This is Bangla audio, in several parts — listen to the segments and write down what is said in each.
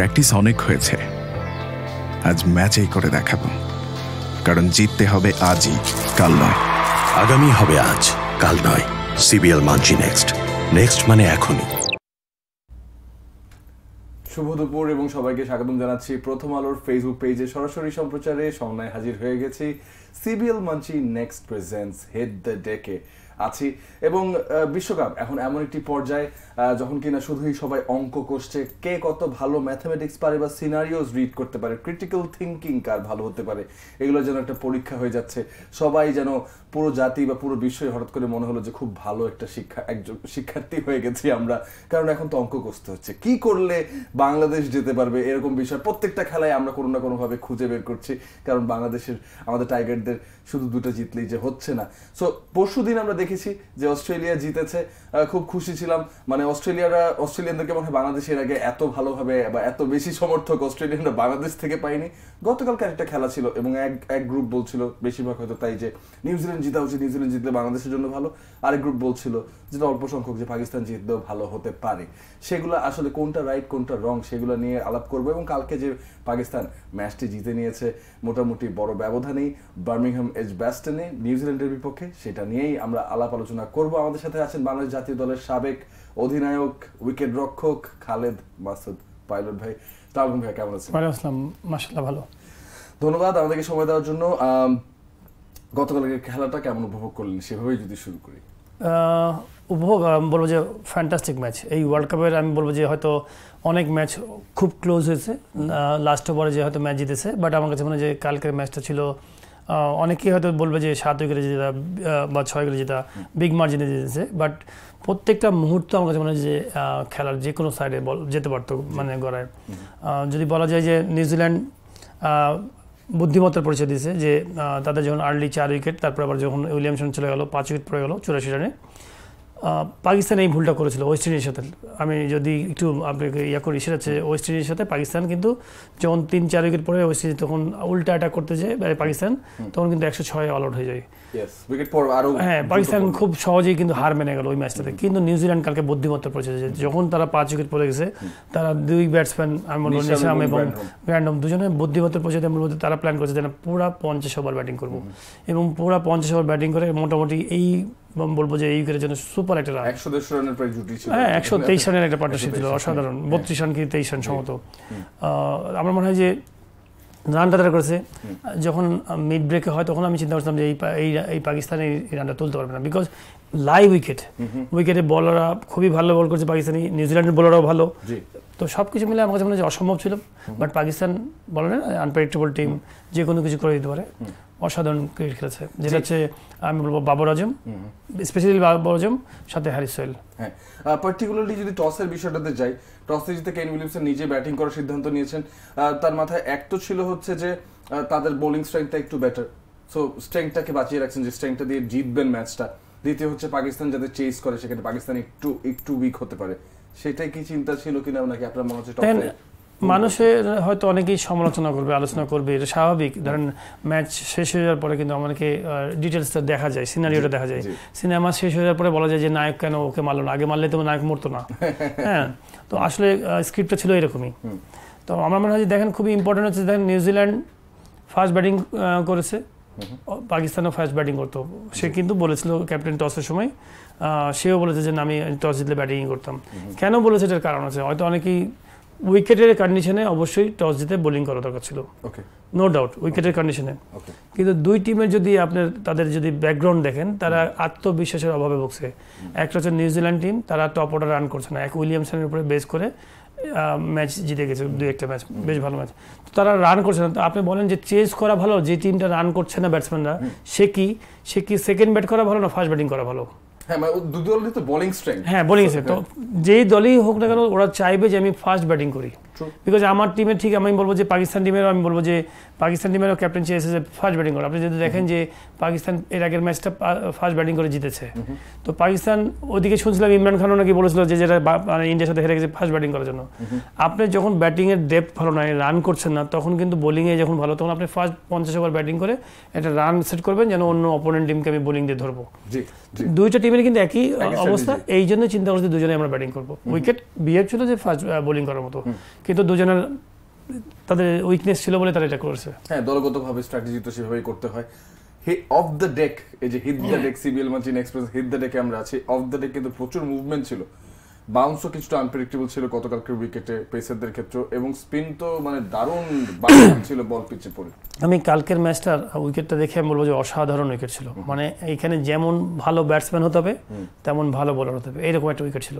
প্র্যাকটিস অনেক হয়েছে আজ ম্যাচেই করে দেখাবো কারণ জিততে হবে আজই কাল নয় আগামী হবে আজ কাল নয় সিবিএল মানছি নেক্সট নেক্সট মানে এখনই শুভ দুপুর এবং সবাইকে স্বাগতম জানাচ্ছি প্রথম আলোর ফেসবুক পেজে সরাসরি সম্প্রচারে সমন্বয় হাজির হয়ে গেছি CBL Munchee next presents hit the ডেকে আছি এবং বিশ্বকাপ এখন এমন একটি পর্যায়ে যখন কিনা শুধুই সবাই অঙ্ক করছে কে কত ভালো ম্যাথামেটিক্স পারে বা সিনারিওস রিড করতে পারে ক্রিটিক্যাল থিঙ্কিং কার ভালো হতে পারে এগুলো যেন একটা পরীক্ষা হয়ে যাচ্ছে সবাই যেন পুরো জাতি বা পুরো বিশ্বই হঠাৎ করে মনে হলো যে খুব ভালো একটা শিক্ষা একজন শিক্ষার্থী হয়ে গেছি আমরা কারণ এখন তো অঙ্ক করতে হচ্ছে কি করলে বাংলাদেশ যেতে পারবে এরকম বিষয় প্রত্যেকটা খেলায় আমরা কোনো না কোনোভাবে খুঁজে বের করছি কারণ বাংলাদেশের আমাদের টাইগার ক্রিকেটদের শুধু দুটো জিতলেই যে হচ্ছে না সো পরশু দিন আমরা দেখেছি যে অস্ট্রেলিয়া জিতেছে খুব খুশি ছিলাম মানে অস্ট্রেলিয়ারা অস্ট্রেলিয়ানদেরকে মনে হয় বাংলাদেশের আগে এত ভালোভাবে বা এত বেশি সমর্থক অস্ট্রেলিয়ানরা বাংলাদেশ থেকে পায়নি গতকালকে একটা খেলা ছিল এবং এক এক গ্রুপ বলছিল বেশিরভাগ হয়তো তাই যে নিউজিল্যান্ড জিতা উচিত নিউজিল্যান্ড জিতলে বাংলাদেশের জন্য ভালো আরেক গ্রুপ বলছিল যেটা অল্প সংখ্যক যে পাকিস্তান জিতলেও ভালো হতে পারে সেগুলো আসলে কোনটা রাইট কোনটা রং সেগুলো নিয়ে আলাপ করবো এবং কালকে যে পাকিস্তান ম্যাচটি জিতে নিয়েছে মোটামুটি বড় ব্যবধানেই বার্মিংহাম এজব্যাস্টনে নিউজিল্যান্ডের বিপক্ষে সেটা নিয়েই আমরা আলাপ আলোচনা করব আমাদের সাথে আছেন বাংলাদেশ জাতীয় দলের সাবেক অধিনায়ক উইকেট রক্ষক খালেদ মাসুদ পাইলট ভাই তালগুন ভাই কেমন আছেন আসসালাম মাসাল্লাহ ভালো ধন্যবাদ আমাদেরকে সময় দেওয়ার জন্য গতকালের খেলাটা কেমন উপভোগ করলেন সেভাবেই যদি শুরু করি উপভোগ আমি বলবো যে ফ্যান্টাস্টিক ম্যাচ এই ওয়ার্ল্ড কাপের আমি বলবো যে হয়তো অনেক ম্যাচ খুব ক্লোজ হয়েছে লাস্ট ওভারে যে হয়তো ম্যাচ জিতেছে বাট আমার কাছে মনে হয় যে কালকের ম্যাচটা ছিল অনেকেই হয়তো বলবে যে সাত উইকেটে যেটা বা ছয় উইকেটে যেটা বিগ মার্জিনে জিতেছে বাট প্রত্যেকটা মুহূর্ত আমার কাছে মনে হয় যে খেলার যে কোনো সাইডে বল যেতে পারতো মানে গড়ায় যদি বলা যায় যে নিউজিল্যান্ড বুদ্ধিমত্তার পরিচয় দিয়েছে যে তাদের যখন আর্লি চার উইকেট তারপর আবার যখন উইলিয়ামসন চলে গেল পাঁচ উইকেট পড়ে গেল চুরাশি রানে পাকিস্তান এই ভুলটা করেছিল ওয়েস্ট ইন্ডিজের সাথে আমি যদি একটু আপনাকে ইয়ে করি সেটা হচ্ছে ওয়েস্ট ইন্ডিজের সাথে পাকিস্তান কিন্তু যখন তিন চার উইকেট পরে ওয়েস্ট ইন্ডিজ তখন উল্টা অ্যাটাক করতে যায় পাকিস্তান তখন কিন্তু একশো ছয় অল আউট হয়ে যায় হ্যাঁ পাকিস্তান খুব সহজেই কিন্তু হার মেনে গেল ওই ম্যাচটাতে কিন্তু নিউজিল্যান্ড কালকে বুদ্ধিমত্তা পৌঁছেছে যখন তারা পাঁচ উইকেট পড়ে গেছে তারা দুই ব্যাটসম্যান আমার আমি এবং ব্র্যান্ডম দুজনে বুদ্ধিমত্তার পরিচয় মধ্যে তারা প্ল্যান করেছে যেন পুরা পঞ্চাশ ওভার ব্যাটিং করবো এবং পুরা পঞ্চাশ ওভার ব্যাটিং করে মোটামুটি এই বলবো যে ইউকের জন্য সুপার একটা রান একশো দেড়শো রানের প্রায় জুটি ছিল হ্যাঁ একশো তেইশ রানের একটা পার্টনারশিপ ছিল অসাধারণ হ্যাঁ। বত্রিশ রান কি তেইশ রান সমত আমার মনে হয় যে রানটা তারা করেছে যখন মিড ব্রেকে হয় তখন আমি চিন্তা করতাম যে এই পাকিস্তানে এই রানটা তুলতে পারবে না বিকজ লাইভ উইকেট উইকেটে বলাররা খুবই ভালো বল করছে পাকিস্তানি নিউজিল্যান্ডের বলাররাও ভালো তো সব কিছু মিলে আমার কাছে মনে হয় অসম্ভব ছিল বাট পাকিস্তান বলার আনপ্রেডিক্টেবল টিম যে কোনো কিছু করে দিতে পারে অসাধারণ ক্রিকেট খেলেছে যেটা হচ্ছে আমি বলবো বাবর আজম স্পেশালি বাবর আজম সাথে হ্যারিস সোহেল হ্যাঁ পার্টিকুলারলি যদি টসের বিষয়টাতে যাই টসে জিতে কেন উইলিয়ামসন নিজে ব্যাটিং করার সিদ্ধান্ত নিয়েছেন তার মাথায় এক তো ছিল হচ্ছে যে তাদের বোলিং স্ট্রেংথটা একটু বেটার সো স্ট্রেংথটাকে বাঁচিয়ে রাখছেন যে স্ট্রেংথটা দিয়ে জিতবেন ম্যাচটা দ্বিতীয় হচ্ছে পাকিস্তান যাতে চেস করে সেখানে পাকিস্তান একটু একটু উইক হতে পারে সেটাই কি চিন্তা ছিল কিনা নাকি আপনার মনে হচ্ছে টপ মানুষের হয়তো অনেকেই সমালোচনা করবে আলোচনা করবে এটা স্বাভাবিক ধরেন ম্যাচ শেষ হয়ে যাওয়ার পরে কিন্তু আমাকে ডিটেলসটা দেখা যায় সিনারিওটা দেখা যায় সিনেমা শেষ হয়ে যাওয়ার পরে বলা যায় যে নায়ক কেন ওকে মারলো না আগে মারলে তো নায়ক মরতো না হ্যাঁ তো আসলে স্ক্রিপ্টটা ছিল এরকমই তো আমার মনে হয় যে দেখেন খুবই ইম্পর্টেন্ট হচ্ছে দেখেন নিউজিল্যান্ড ফার্স্ট ব্যাটিং করেছে পাকিস্তানও ফার্স্ট ব্যাটিং করতো সে কিন্তু বলেছিল ক্যাপ্টেন টসের সময় সেও বলেছে যে আমি টস জিতলে ব্যাটিং করতাম কেন বলেছে এটার কারণ আছে হয়তো অনেকেই উইকেটের কন্ডিশনে অবশ্যই টস জিতে বোলিং করা দরকার ছিল নো ডাউট উইকেটের কন্ডিশনে কিন্তু দুই টিমের যদি আপনার তাদের যদি ব্যাকগ্রাউন্ড দেখেন তারা আত্মবিশ্বাসের অভাবে ভুগছে একটা হচ্ছে নিউজিল্যান্ড টিম তারা টপ অর্ডার রান করছে না এক উইলিয়ামসনের উপরে বেস করে ম্যাচ জিতে গেছে দুই একটা ম্যাচ বেশ ভালো ম্যাচ তো তারা রান করছে না তো আপনি বলেন যে চেজ করা ভালো যে টিমটা রান করছে না ব্যাটসম্যানরা সে কি সে কি সেকেন্ড ব্যাট করা ভালো না ফার্স্ট ব্যাটিং করা ভালো হ্যাঁ মানে দু দলই তো বোলিং স্ট্রেংথ হ্যাঁ বোলিং স্ট্রেংথ হ্যাঁ। তো যেই দলই হোক না কেন ওরা চাইবে যে আমি ফাস্ট ব্যাটিং করি বিকজ আমার টিমের ঠিক আমি বলবো যে পাকিস্তান টিমেরও আমি বলবো যে পাকিস্তান টিমেরও ক্যাপ্টেন চেয়ে এসেছে ফার্স্ট ব্যাটিং করে আপনি যদি দেখেন যে পাকিস্তান এর আগের ম্যাচটা ফার্স্ট ব্যাটিং করে জিতেছে তো পাকিস্তান ওদিকে শুনছিলাম ইমরান খানও নাকি বলেছিল যে যেটা মানে ইন্ডিয়ার সাথে হেরে গেছে ফার্স্ট ব্যাটিং করার জন্য আপনি যখন ব্যাটিংয়ের ডেপ ভালো নয় রান করছেন না তখন কিন্তু বোলিংয়ে যখন ভালো তখন আপনি ফার্স্ট পঞ্চাশ ওভার ব্যাটিং করে একটা রান সেট করবেন যেন অন্য অপোনেন্ট টিমকে আমি বোলিং দিয়ে ধরবো দুইটা টিমের কিন্তু একই অবস্থা এই জন্য চিন্তা করছি দুজনে আমরা ব্যাটিং করবো উইকেট বিহেভ ছিল যে ফার্স্ট বোলিং করার মতো কিন্তু দুজনের তাদের উইকনেস ছিল বলে তারা এটা করেছে হ্যাঁ দলগতভাবে স্ট্র্যাটেজি তো সেভাবেই করতে হয় হি অফ দ্য ডেক এই যে hit the deck CBL Munchee express hit the ডেকে আমরা আছি অফ দ্য ডেক কিন্তু প্রচুর মুভমেন্ট ছিল বাউন্সও কিছুটা আনপ্রেডিক্টেবল ছিল গতকালকে উইকেটে পেসারদের ক্ষেত্রে এবং স্পিন তো মানে দারুণ ছিল বল পিচে পড়ে আমি কালকের ম্যাচটার উইকেটটা দেখে আমি বলবো যে অসাধারণ উইকেট ছিল মানে এখানে যেমন ভালো ব্যাটসম্যান হতে হবে তেমন ভালো বলার হতে হবে এইরকম একটা উইকেট ছিল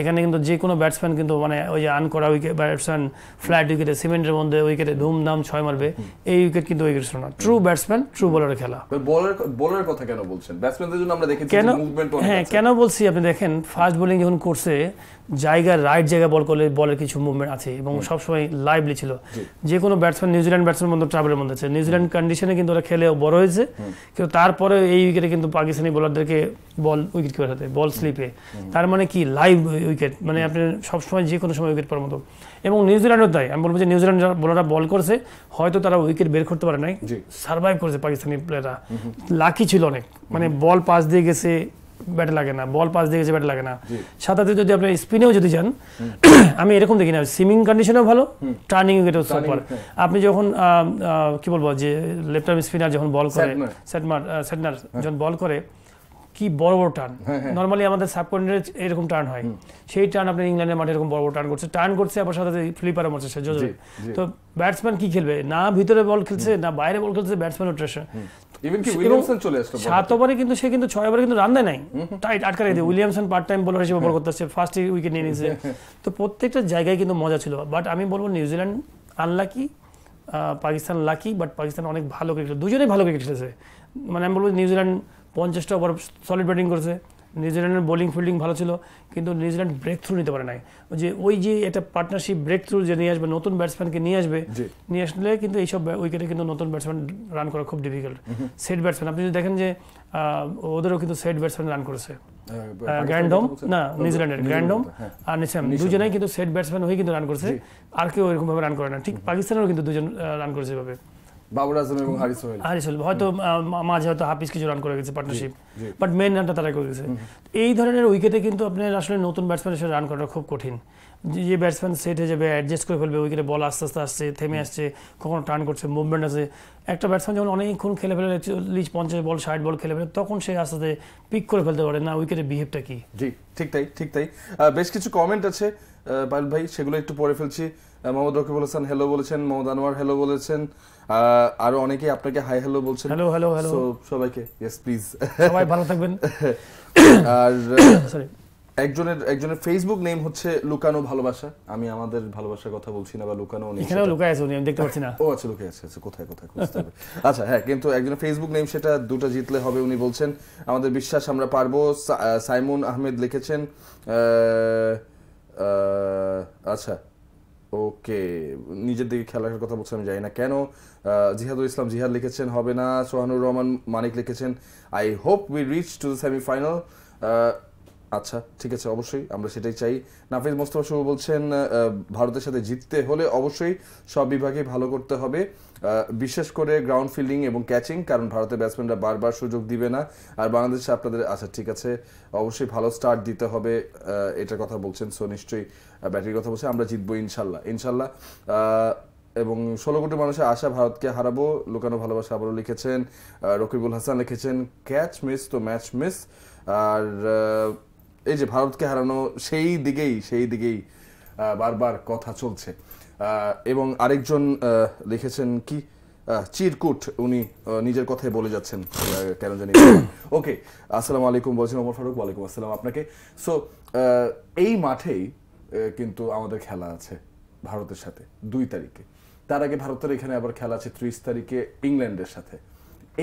এখানে কিন্তু যে কোনো ব্যাটসম্যান কিন্তু মানে ওই যে আন করা উইকেট ব্যাটসম্যান ফ্ল্যাট উইকেটে সিমেন্টের মধ্যে উইকেটে ধুমধাম ছয় মারবে এই উইকেট কিন্তু উইকেট ছিল না ট্রু ব্যাটসম্যান ট্রু বলারের খেলা বলার বলারের কথা কেন বলছেন ব্যাটসম্যানদের জন্য আমরা দেখেছি মুভমেন্ট হ্যাঁ কেন বলছি আপনি দেখেন ফাস্ট বোলিং যখন করছে করে জায়গার রাইট জায়গায় বল করলে বলের কিছু মুভমেন্ট আছে এবং সবসময় লাইভলি ছিল যে কোনো ব্যাটসম্যান নিউজিল্যান্ড ব্যাটসম্যান মধ্যে ট্রাভেলের মধ্যে আছে নিউজিল্যান্ড কন্ডিশনে কিন্তু ওরা খেলে বড় হয়েছে কিন্তু তারপরে এই উইকেটে কিন্তু পাকিস্তানি বোলারদেরকে বল উইকেট করে হাতে বল স্লিপে তার মানে কি লাইভ উইকেট মানে আপনি সবসময় যে কোনো সময় উইকেট পাওয়ার মতো এবং নিউজিল্যান্ডও তাই আমি বলবো যে নিউজিল্যান্ড বোলাররা বল করছে হয়তো তারা উইকেট বের করতে পারে নাই সার্ভাইভ করেছে পাকিস্তানি প্লেয়াররা লাকি ছিল অনেক মানে বল পাস দিয়ে গেছে ব্যাটে লাগে না বল পাস দিয়ে গেছে ব্যাটে লাগে না সাঁতারতে যদি আপনি স্পিনেও যদি যান আমি এরকম দেখি না সুইমিং কন্ডিশনও ভালো টার্নিং উইকেটও সুপার আপনি যখন কি বলবো যে লেফট আর্ম স্পিনার যখন বল করে সেটমার হ্যাঁ। সেটনার যখন বল করে কি বড় বড় টার্ন হ্যাঁ, হ্যাঁ। নর্মালি আমাদের সাবকন্টিনেন্টে এরকম টার্ন হয় সেই টার্ন আপনি ইংল্যান্ডের মাঠে এরকম বড় বড় টার্ন করছে টার্ন করছে আবার সাথে ফ্লিপারও মারছে সে তো ব্যাটসম্যান কি খেলবে না ভিতরে বল খেলছে না বাইরে বল খেলছে ও ট্রেশন ইভেন কি উইলিয়ামসন চলে আসলো সাত ওভারে কিন্তু সে কিন্তু ছয় ওভারে কিন্তু রান দেয় নাই টাইট দিয়ে উইলিয়ামসন পার্ট টাইম বোলার হিসেবে বল ফার্স্ট উইকেট নিয়ে নিয়েছে তো প্রত্যেকটা জায়গায় কিন্তু মজা ছিল বাট আমি বলবো New Zealand unlucky Pakistan lucky but Pakistan অনেক ভালো ক্রিকেট দুজনেই ভালো ক্রিকেট খেলেছে মানে আমি বলবো নিউজিল্যান্ড পঞ্চাশটা ওভার সলিড ব্যাটিং করেছে নিউজিল্যান্ডের বোলিং ফিল্ডিং ভালো ছিল কিন্তু নিউজিল্যান্ড ব্রেক থ্রু নিতে পারে নাই যে ওই যে একটা পার্টনারশিপ ব্রেক থ্রু যে নিয়ে আসবে নতুন ব্যাটসম্যানকে নিয়ে আসবে নিয়ে আসলে কিন্তু এইসব উইকেটে কিন্তু নতুন ব্যাটসম্যান রান করা খুব ডিফিকাল্ট সেট ব্যাটসম্যান আপনি যদি দেখেন যে ওদেরও কিন্তু সেট ব্যাটসম্যান রান করেছে গ্র্যান্ডম না নিউজিল্যান্ডের গ্র্যান্ডম হ্যাঁ। আর নিসাম দুজনেই কিন্তু সেট ব্যাটসম্যান হয়ে কিন্তু রান করেছে আর কেউ ওইরকমভাবে রান করে না ঠিক পাকিস্তানেরও কিন্তু দুজন রান করেছে এভাবে বাবর আজম এবং হারিস সোহেল হারিস সোহেল হয়তো মাঝে হয়তো হাফিজ কিছু রান করে গেছে পার্টনারশিপ বাট মেন রানটা তারা করে গেছে এই ধরনের উইকেটে কিন্তু আপনার আসলে নতুন ব্যাটসম্যানের সাথে রান করাটা খুব কঠিন যে ব্যাটসম্যান সেট হয়ে যাবে অ্যাডজাস্ট করে ফেলবে উইকেটে বল আস্তে আস্তে আসছে থেমে আসছে কখনো টার্ন করছে মুভমেন্ট আছে একটা ব্যাটসম্যান যখন অনেকক্ষণ খেলে ফেলে চল্লিশ পঞ্চাশ বল ষাট বল খেলে ফেলে তখন সে আস্তে আস্তে পিক করে ফেলতে পারে না উইকেটের বিহেভটা কি জি ঠিক তাই ঠিক তাই বেশ কিছু কমেন্ট আছে বাল ভাই সেগুলো একটু পরে ফেলছি মোহাম্মদ রকিবুল হাসান হ্যালো বলেছেন মোহাম্মদ আনোয়ার হ্যালো বলেছেন আরো অনেকেই আপনাকে হাই হ্যালো বলছেন হ্যালো হ্যালো হ্যালো সবাইকে ইয়েস প্লিজ সবাই ভালো থাকবেন আর সরি একজনের একজনের ফেসবুক নেম হচ্ছে লুকানো ভালোবাসা আমি আমাদের ভালোবাসার কথা বলছি না বা লুকানো নেই এখানে লুকায় আছে উনি আমি দেখতে পাচ্ছি না ও আচ্ছা লুকায় আছে আচ্ছা কোথায় কোথায় খুঁজতে হবে আচ্ছা হ্যাঁ কিন্তু একজনের ফেসবুক নেম সেটা দুটো জিতলে হবে উনি বলছেন আমাদের বিশ্বাস আমরা পারবো সাইমুন আহমেদ লিখেছেন আচ্ছা ওকে নিজের দিকে খেয়াল রাখার কথা বলছি আমি জানি না কেন জিহাদুল ইসলাম জিহাদ লিখেছেন হবে না সোহানুর রহমান মানিক লিখেছেন I hope we reach to the semifinal আচ্ছা ঠিক আছে অবশ্যই আমরা সেটাই চাই নাফিজ মোস্তফা শুভ বলছেন ভারতের সাথে জিততে হলে অবশ্যই সব বিভাগে ভালো করতে হবে বিশেষ করে গ্রাউন্ড ফিল্ডিং এবং ক্যাচিং কারণ ভারতের ব্যাটসম্যানরা বারবার সুযোগ দিবে না আর বাংলাদেশে আপনাদের আচ্ছা ঠিক আছে অবশ্যই ভালো স্টার্ট দিতে হবে এটার কথা বলছেন সো নিশ্চয়ই ব্যাটারির কথা বলছেন আমরা জিতবো ইনশাল্লাহ ইনশাল্লাহ এবং ষোলো কোটি মানুষের আশা ভারতকে হারাবো লুকানো ভালোবাসা আবারও লিখেছেন রকিবুল হাসান লিখেছেন ক্যাচ মিস তো ম্যাচ মিস আর এই যে ভারতকে হারানো সেই দিকেই সেই দিকেই বারবার কথা চলছে এবং আরেকজন লিখেছেন কি চিরকুট উনি নিজের কথাই বলে যাচ্ছেন কেন জানি ওকে আসসালামু আলাইকুম বলছেন ওমর ফারুক ওয়ালাইকুম আসসালাম আপনাকে সো এই মাঠেই কিন্তু আমাদের খেলা আছে ভারতের সাথে দুই তারিখে তার আগে ভারতের এখানে আবার খেলা আছে ত্রিশ তারিখে ইংল্যান্ডের সাথে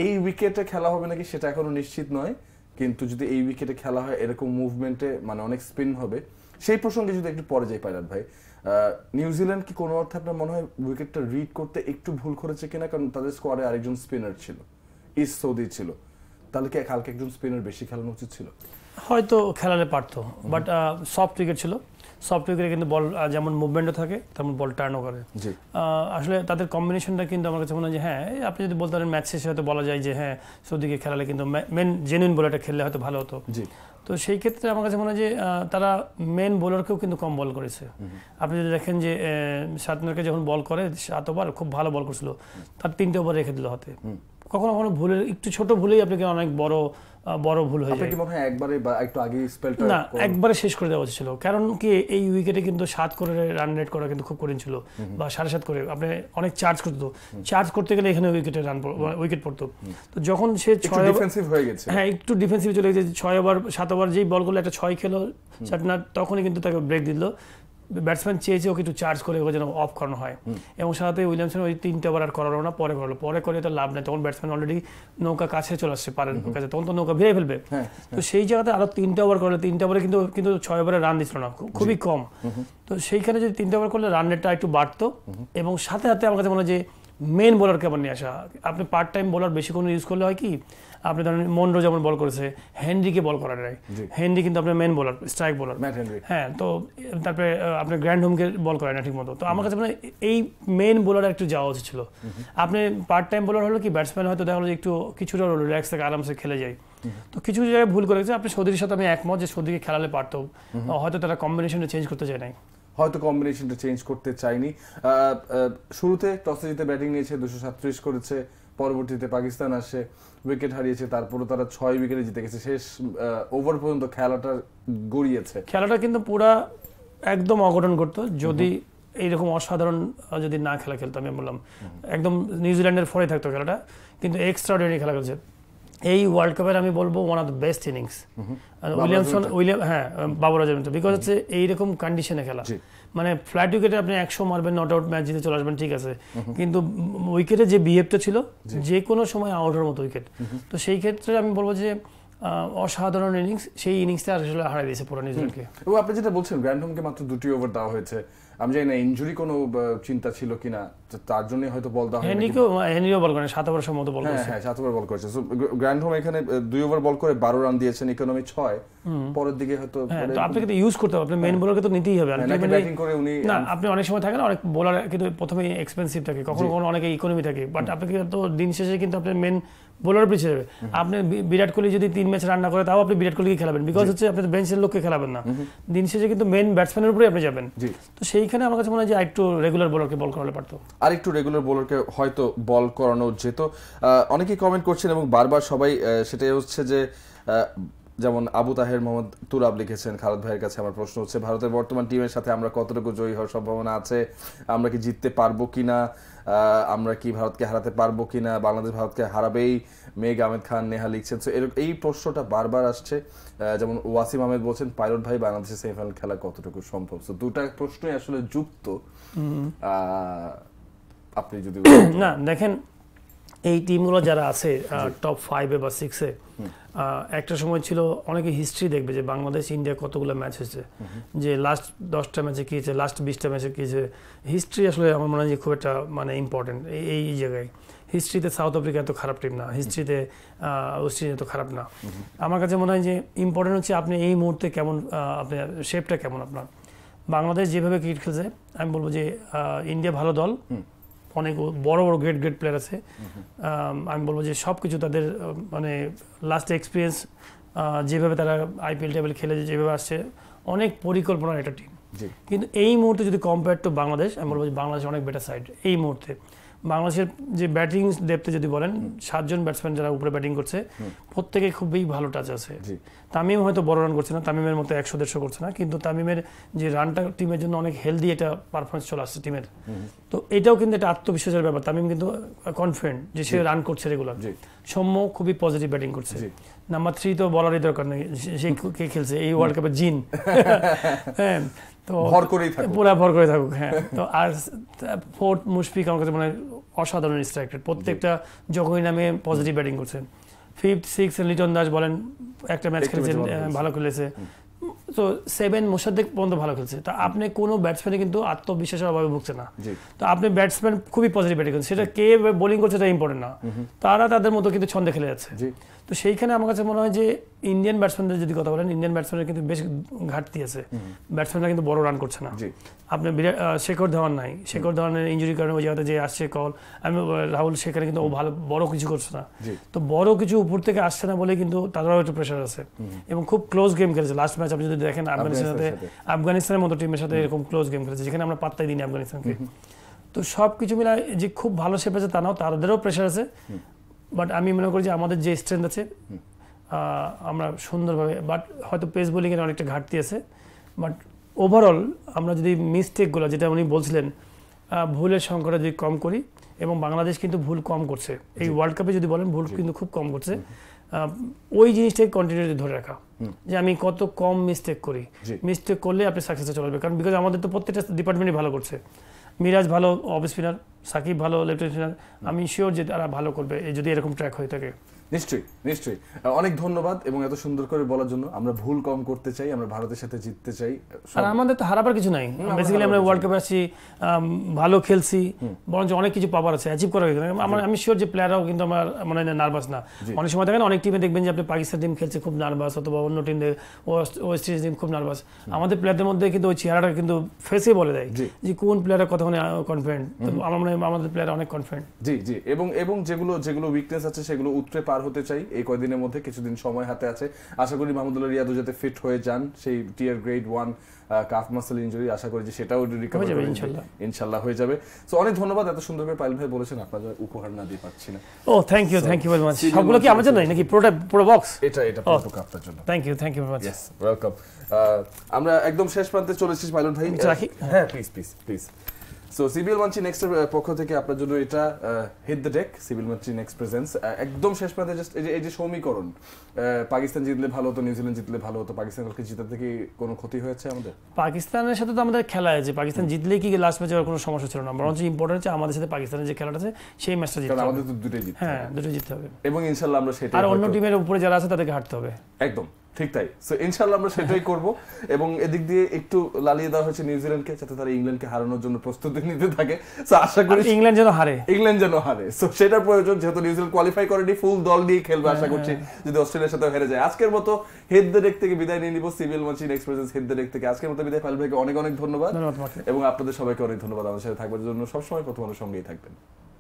এই উইকেটে খেলা হবে নাকি সেটা এখনো নিশ্চিত নয় কিন্তু যদি এই উইকেটে খেলা হয় এরকম মুভমেন্টে মানে অনেক স্পিন হবে সেই প্রসঙ্গে যদি একটু পরে যাই পাইলট ভাই নিউজিল্যান্ড কি কোনো অর্থে আপনার মনে হয় উইকেটটা রিড করতে একটু ভুল করেছে কিনা কারণ তাদের স্কোয়াডে আরেকজন স্পিনার ছিল ইস সৌদি ছিল তাহলে কি কালকে একজন স্পিনার বেশি খেলানো উচিত ছিল হয়তো খেলালে পারতো বাট সফট উইকেট ছিল সফটওয়্যারে কিন্তু বল যেমন মুভমেন্টও থাকে তেমন বল টার্নও করে আসলে তাদের কম্বিনেশনটা কিন্তু আমার কাছে মনে হয় যে হ্যাঁ আপনি যদি বলতে পারেন ম্যাচ শেষে হয়তো বলা যায় যে হ্যাঁ সৌদিকে খেলালে কিন্তু মেন জেনুইন বলারটা খেললে হয়তো ভালো হতো তো সেই ক্ষেত্রে আমার কাছে মনে হয় যে তারা মেন বোলারকেও কিন্তু কম বল করেছে আপনি যদি দেখেন যে সাতনারকে যখন বল করে সাত ওভার খুব ভালো বল করছিল তার তিনটে ওভার রেখে দিল হাতে কখনো কখনো ভুলে একটু ছোট ভুলেই আপনাকে অনেক বড় বড় ভুল হয়ে যায় কি মনে হয় একবারে বা একটু আগে স্পেলটা না একবারে শেষ করে দেওয়া ছিল কারণ কি এই উইকেটে কিন্তু সাত করে রান রেট করা কিন্তু খুব কঠিন ছিল বা সাড়ে সাত করে আপনি অনেক চার্জ করতো চার্জ করতে গেলে এখানে উইকেটে রান উইকেট পড়তো তো যখন সে ছয় ডিফেন্সিভ হয়ে গেছে হ্যাঁ একটু ডিফেন্সিভ চলে গেছে ছয় ওভার সাত ওভার যেই বলগুলো একটা ছয় খেলো চাটনার তখনই কিন্তু তাকে ব্রেক দিল ব্যাটসম্যান চেয়েছে ওকে একটু চার্জ করে ওকে যেন অফ করানো হয় এবং সাথে উইলিয়ামসন ওই তিনটে ওভার আর করালো না পরে করলো পরে করে তো লাভ নেই তখন ব্যাটসম্যান অলরেডি নৌকা কাছে চলে আসছে পারেন কাছে তখন তো নৌকা ভিড়ে ফেলবে হ্যাঁ, হ্যাঁ। তো সেই জায়গাতে আরো তিনটে ওভার করলো তিনটে ওভারে কিন্তু কিন্তু ছয় ওভারে রান দিচ্ছিল না খুবই কম তো সেইখানে যদি তিনটে ওভার করলে রান রেটটা একটু বাড়তো এবং সাথে সাথে আমার কাছে মনে হয় যে মেন বোলারকে আবার নিয়ে আসা আপনি পার্ট টাইম বোলার বেশি কোনো ইউজ করলে হয় কি আপনি ধরেন মন্ড্রো যেমন বল করেছে হেনরিকে বল করা যায় হেনরি কিন্তু আপনার মেন বোলার স্ট্রাইক বোলার হ্যাঁ তো তারপরে আপনি গ্র্যান্ড হোমকে বল করেন না ঠিক মতো তো আমার কাছে মানে এই মেন বোলার একটু যাওয়া উচিত ছিল আপনি পার্ট টাইম বোলার হলো কি ব্যাটসম্যান হয়তো দেখা হলো একটু কিছুটা রিল্যাক্স থেকে আরামসে খেলে যায় তো কিছু জায়গায় ভুল করেছে আপনি সৌদির সাথে আমি একমত যে সৌদিকে খেলালে পারতো হয়তো তারা কম্বিনেশনটা চেঞ্জ করতে চায় নাই হয়তো কম্বিনেশনটা চেঞ্জ করতে চায়নি শুরুতে টসে জিতে ব্যাটিং নিয়েছে দুশো সাতত্রিশ করেছে পরবর্তীতে পাকিস্তান আসে উইকেট হারিয়েছে তারপরও তারা ছয় উইকেটে জিতে গেছে শেষ ওভার পর্যন্ত খেলাটা গড়িয়েছে খেলাটা কিন্তু পুরা একদম অঘটন করত যদি এইরকম অসাধারণ যদি না খেলা খেলতো আমি বললাম একদম নিউজিল্যান্ডের ফলে থাকতো খেলাটা কিন্তু এক্সট্রা খেলা খেলছে এই ওয়ার্ল্ড কাপের আমি বলবো one of the best innings Williamson William হ্যাঁ বাবুরাজ মিত্র বিকজ হচ্ছে এইরকম কন্ডিশনে খেলা মানে ফ্ল্যাট উইকেটে আপনি একশো মারবেন নট আউট ম্যাচ জিতে চলে আসবেন ঠিক আছে কিন্তু উইকেটে যে বিহেভটা ছিল যে কোনো সময় আউট হওয়ার মতো উইকেট তো সেই ক্ষেত্রে আমি বলবো যে অসাধারণ ইনিংস সেই ইনিংসটা আসলে দিয়েছে পুরো নিউজিল্যান্ডকে আপনি যেটা বলছেন মাত্র দুটি ওভার দেওয়া হয়েছে আমি জানি না কোনো চিন্তা ছিল কিনা তার জন্য হয়তো বল দেওয়া হেনরিও বল করেন সাত ওভার সম্ভবত বল হ্যাঁ, করেছে হ্যাঁ সাত ওভার বল করেছে এখানে দুই ওভার বল করে রান দিয়েছেন ইকোনমি পরের দিকে হয়তো আপনাকে হ্যাঁ, তো ইউজ করতে হবে আপনি মেইন বোলারকে হ্যাঁ। তো নিতেই হবে উনি না আপনি অনেক সময় থাকেন অনেক বোলার কিন্তু প্রথমে এক্সপেন্সিভ থাকে কখনো কখনো অনেক ইকোনমি থাকে বাট আপনাকে তো দিন শেষে কিন্তু আপনার মেইন বোলার পিছিয়ে যাবে আপনি বিরাট কোহলি যদি তিন ম্যাচ রান্না করে তাও আপনি বিরাট কোহলিকে খেলাবেন বিকজ হচ্ছে আপনি বেঞ্চের লোককে খেলাবেন না দিন শেষে কিন্তু মেন ব্যাটসম্যানের উপরে আপনি যাবেন তো সেইখানে আমার কাছে মনে হয় যে একটু রেগুলার বোলারকে বল করালে পারতো আর একটু রেগুলার বোলারকে হয়তো বল করানো যেত অনেকেই কমেন্ট করছেন এবং বারবার সবাই সেটাই হচ্ছে যে যেমন আবু তাহের মোহাম্মদ তুরাব লিখেছেন খালেদ ভাইয়ের কাছে আমার প্রশ্ন হচ্ছে ভারতের বর্তমান টিমের সাথে আমরা কতটুকু জয়ী হওয়ার সম্ভাবনা আছে আমরা কি জিততে পারবো কি না আমরা কি ভারতকে হারাতে পারবো কি না বাংলাদেশ ভারতকে হারাবেই মেঘ আহমেদ খান নেহা লিখছেন তো এই প্রশ্নটা বারবার আসছে যেমন ওয়াসিম আহমেদ বলছেন পাইলট ভাই বাংলাদেশের সেমিফাইনাল খেলা কতটুকু সম্ভব তো দুটা প্রশ্নই আসলে যুক্ত আপনি যদি না দেখেন এই টিমগুলো যারা আছে টপ ফাইভে বা সিক্সে একটা সময় ছিল অনেকে হিস্ট্রি দেখবে যে বাংলাদেশ ইন্ডিয়া কতগুলো ম্যাচ হয়েছে যে লাস্ট দশটা ম্যাচে কী হয়েছে লাস্ট বিশটা ম্যাচে কী হয়েছে হিস্ট্রি আসলে আমার মনে হয় যে খুব একটা মানে ইম্পর্টেন্ট এই জায়গায় হিস্ট্রিতে সাউথ আফ্রিকা এত খারাপ টিম না হিস্ট্রিতে ওয়েস্ট এত খারাপ না আমার কাছে মনে হয় যে ইম্পর্টেন্ট হচ্ছে আপনি এই মুহূর্তে কেমন আপনি শেপটা কেমন আপনার বাংলাদেশ যেভাবে ক্রিকেট খেলছে আমি বলবো যে ইন্ডিয়া ভালো দল অনেক বড় বড় গ্রেট গ্রেট প্লেয়ার আছে আমি বলবো যে সব কিছু তাদের মানে লাস্ট এক্সপিরিয়েন্স যেভাবে তারা আইপিএল টেবিল খেলে যেভাবে আসছে অনেক পরিকল্পনার একটা টিম কিন্তু এই মুহূর্তে যদি কম্পেয়ার টু বাংলাদেশ আমি বলবো যে বাংলাদেশ অনেক বেটার সাইড এই মুহূর্তে বাংলাদেশের যে ব্যাটিং ডেপথে যদি বলেন সাতজন ব্যাটসম্যান যারা উপরে ব্যাটিং করছে প্রত্যেকে খুবই ভালো টাচ আছে তামিম হয়তো বড় রান করছে না তামিমের মতো একশো দেড়শো করছে না কিন্তু তামিমের যে রানটা টিমের জন্য অনেক হেলদি এটা পারফরমেন্স চলে আসছে টিমের তো এটাও কিন্তু একটা আত্মবিশ্বাসের ব্যাপার তামিম কিন্তু কনফিডেন্ট যে সে রান করছে রেগুলার সৌম্য খুবই পজিটিভ ব্যাটিং করছে নাম্বার থ্রি তো বলারই দরকার নেই সে কে খেলছে এই ওয়ার্ল্ড কাপে জিন হ্যাঁ তো ভর করেই থাকুক পুরা ভর করে থাকুক হ্যাঁ তো আর ফোর্থ মুশফিক আমার কাছে মানে অসাধারণ স্ট্রাইকার প্রত্যেকটা জগই নামে পজিটিভ ব্যাটিং করছে ফিফথ সিক্স লিটন দাস বলেন একটা ম্যাচ খেলেছেন ভালো খেলেছে তো সেভেন মোসাদ্দেক পর্যন্ত ভালো খেলছে তো আপনি কোনো ব্যাটসম্যানে কিন্তু আত্মবিশ্বাসের অভাবে ভুগছে না তো আপনি ব্যাটসম্যান খুবই পজিটিভ ব্যাটিং করছে সেটা কে বোলিং করছে এটা ইম্পর্টেন্ট না তারা তাদের মতো কিন্তু ছন্দে খেলে যাচ্ছে তো সেইখানে আমার কাছে মনে হয় যে ইন্ডিয়ান ব্যাটসম্যানদের যদি কথা বলেন ইন্ডিয়ান ব্যাটসম্যানের কিন্তু বেশ ঘাটতি আছে ব্যাটসম্যানরা কিন্তু বড় রান করছে না আপনি শেখর ধাওয়ান নাই শেখর ধাওয়ানের ইঞ্জুরির কারণে ওই জায়গাতে যে আসছে কল আমি রাহুল সেখানে কিন্তু ও ভালো বড় কিছু করছে না তো বড় কিছু উপর থেকে আসছে না বলে কিন্তু তাদেরও একটু প্রেশার আছে এবং খুব ক্লোজ গেম খেলেছে লাস্ট ম্যাচ আপনি যদি দেখেন আফগানিস্তানের সাথে আফগানিস্তানের মতো টিমের সাথে এরকম ক্লোজ গেম খেলেছে যেখানে আমরা পাত্তাই দিইনি আফগানিস্তানকে তো সব কিছু মিলে যে খুব ভালো শেপ আছে তা নাও তাদেরও প্রেশার আছে বাট আমি মনে করি যে আমাদের যে স্ট্রেংথ আছে আমরা সুন্দরভাবে বাট হয়তো পেস বোলিংয়ের অনেকটা ঘাটতি আছে বাট ওভারঅল আমরা যদি মিস্টেকগুলো যেটা উনি বলছিলেন ভুলের সংখ্যাটা যদি কম করি এবং বাংলাদেশ কিন্তু ভুল কম করছে এই ওয়ার্ল্ড কাপে যদি বলেন ভুল কিন্তু খুব কম করছে ওই জিনিসটাকে কন্টিনিউটি ধরে রাখা যে আমি কত কম মিস্টেক করি মিস্টেক করলে আপনি সাকসেসে চলে যাবে কারণ বিকজ আমাদের তো প্রত্যেকটা ডিপার্টমেন্টই ভালো করছে মিরাজ ভালো অফ স্পিনার সাকিব ভালো লেফট স্পিনার আমি শিওর যে তারা ভালো করবে যদি এরকম ট্র্যাক হয়ে থাকে নিশ্চয়ই নিশ্চয়ই অনেক ধন্যবাদ এবং এত সুন্দর করে বলার জন্য আমরা ভুল কম করতে চাই আমরা ভারতের সাথে জিততে চাই আর আমাদের তো হারাবার কিছু নাই বেসিক্যালি আমরা ওয়ার্ল্ড কাপে আসছি ভালো খেলছি বরঞ্চ অনেক কিছু পাওয়ার আছে অ্যাচিভ করা গেছে আমার আমি শিওর যে প্লেয়াররাও কিন্তু আমার মানে নার্ভাস না অনেক সময় দেখেন অনেক টিমে দেখবেন যে আপনি পাকিস্তান টিম খেলছে খুব নার্ভাস অথবা অন্য টিম ওয়েস্ট ইন্ডিজ টিম খুব নার্ভাস আমাদের প্লেয়ারদের মধ্যে কিন্তু ওই চেহারাটা কিন্তু ফেসে বলে দেয় যে কোন প্লেয়াররা মানে কনফিডেন্ট আমার মনে হয় আমাদের প্লেয়ার অনেক কনফিডেন্ট জি জি এবং এবং যেগুলো যেগুলো উইকনেস আছে সেগুলো উত্তরে পার পার হতে চাই এই কয়দিনের মধ্যে কিছুদিন সময় হাতে আছে আশা করি মাহমুদুল্লাহ রিয়াদও যাতে ফিট হয়ে যান সেই tear grade one calf muscle injury আশা করি যে সেটাও রিকভার ইনশাল্লাহ হয়ে যাবে সো অনেক ধন্যবাদ এত পাইল ভাই বলেছেন উপহার না দিয়ে পাচ্ছি না ও thank you thank you very much সবগুলো কি নাকি পুরোটা পুরো বক্স এটা এটা oh, পুরো আপনার জন্য thank you thank you very much welcome আমরা একদম শেষ প্রান্তে চলে এসেছি পাইলট ভাই রাখি হ্যাঁ please please please so CBL Munchee নেক্সটের পক্ষ থেকে আপনার জন্য এটা hit the deck CBL Munchee next presents একদম শেষ প্রান্তে জাস্ট এই যে এই যে সমীকরণ uh, পাকিস্তান জিতলে ভালো হতো নিউজিল্যান্ড জিতলে ভালো হতো পাকিস্তান কালকে জিতা থেকে কোনো ক্ষতি হয়েছে আমাদের পাকিস্তানের সাথে তো আমাদের খেলা আছে পাকিস্তান জিতলে কি লাস্ট ম্যাচে কোনো সমস্যা ছিল না বরঞ্চ ইম্পর্টেন্ট হচ্ছে আমাদের সাথে পাকিস্তানের যে খেলাটা আছে সেই ম্যাচটা জিততে আমাদের তো দুটোই জিততে হ্যাঁ দুটোই জিততে হবে এবং ইনশাআল্লাহ আমরা সেটা আর অন্য টিমের উপরে যারা আছে তাদেরকে হারতে হবে একদম ঠিক তাই সো ইনশাল্লাহ আমরা সেটাই করব এবং এদিক দিয়ে একটু লালিয়ে দেওয়া হয়েছে নিউজিল্যান্ডকে যাতে তারা ইংল্যান্ডকে হারানোর জন্য প্রস্তুতি নিতে থাকে সো আশা করি ইংল্যান্ড যেন হারে ইংল্যান্ড যেন হারে সো সেটার প্রয়োজন যেহেতু নিউজিল্যান্ড কোয়ালিফাই করেনি ফুল দল দিয়ে খেলবে আশা হ্যাঁ, করছি হ্যাঁ। যদি অস্ট্রেলিয়ার সাথে হেরে যায় আজকের মতো হেড দ্য ডেক থেকে বিদায় নিয়ে নিব CBL Munchee express hit the deck থেকে আজকের মতো বিদায় ফাইল ভাইকে অনেক অনেক ধন্যবাদ এবং আপনাদের সবাইকে অনেক ধন্যবাদ আমার সাথে থাকবার জন্য সবসময় প্রথম সঙ্গেই থাকবেন